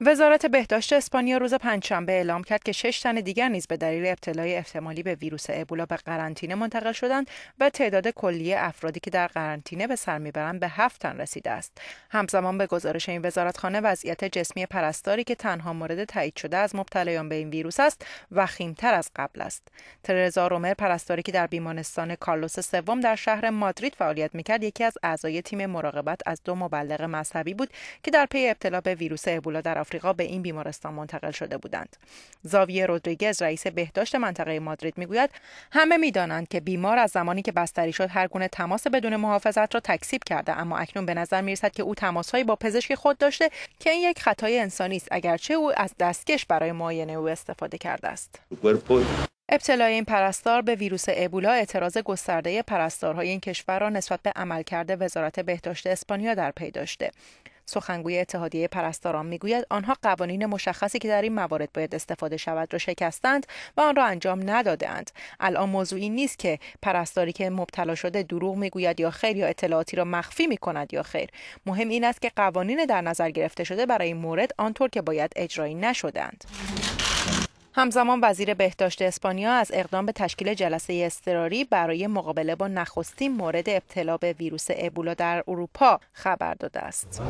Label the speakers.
Speaker 1: وزارت بهداشت اسپانیا روز پنجشنبه اعلام کرد که شش تن دیگر نیز به دلیل ابتلای احتمالی به ویروس ابولا به قرنطینه منتقل شدند و تعداد کلی افرادی که در قرنطینه به سر میبرند به هفت تن رسیده است همزمان به گزارش این وزارتخانه وضعیت جسمی پرستاری که تنها مورد تایید شده از مبتلایان به این ویروس است وخیمتر از قبل است ترزا رومر پرستاری که در بیمارستان کارلوس سوم در شهر مادرید فعالیت میکرد یکی از اعضای تیم مراقبت از دو مبلغ مذهبی بود که در پی ابتلا به ویروس ابولا در آفریقا به این بیمارستان منتقل شده بودند زاویه رودریگز رئیس بهداشت منطقه مادرید میگوید همه میدانند که بیمار از زمانی که بستری شد هر گونه تماس بدون محافظت را تکسیب کرده اما اکنون به نظر میرسد که او تماسهایی با پزشک خود داشته که این یک خطای انسانی است اگرچه او از دستکش برای معاینه او استفاده کرده است ابتلای این پرستار به ویروس ابولا اعتراض گسترده پرستارهای این کشور را نسبت به عملکرد وزارت بهداشت اسپانیا در پی داشته سخنگوی اتحادیه پرستاران میگوید آنها قوانین مشخصی که در این موارد باید استفاده شود را شکستند و آن را انجام ندادهاند الان موضوعی نیست که پرستاری که مبتلا شده دروغ میگوید یا خیر یا اطلاعاتی را مخفی میکند یا خیر مهم این است که قوانین در نظر گرفته شده برای این مورد آنطور که باید اجرایی نشدند همزمان وزیر بهداشت اسپانیا از اقدام به تشکیل جلسه اضطراری برای مقابله با نخستین مورد ابتلا به ویروس ابولا در اروپا خبر داده است.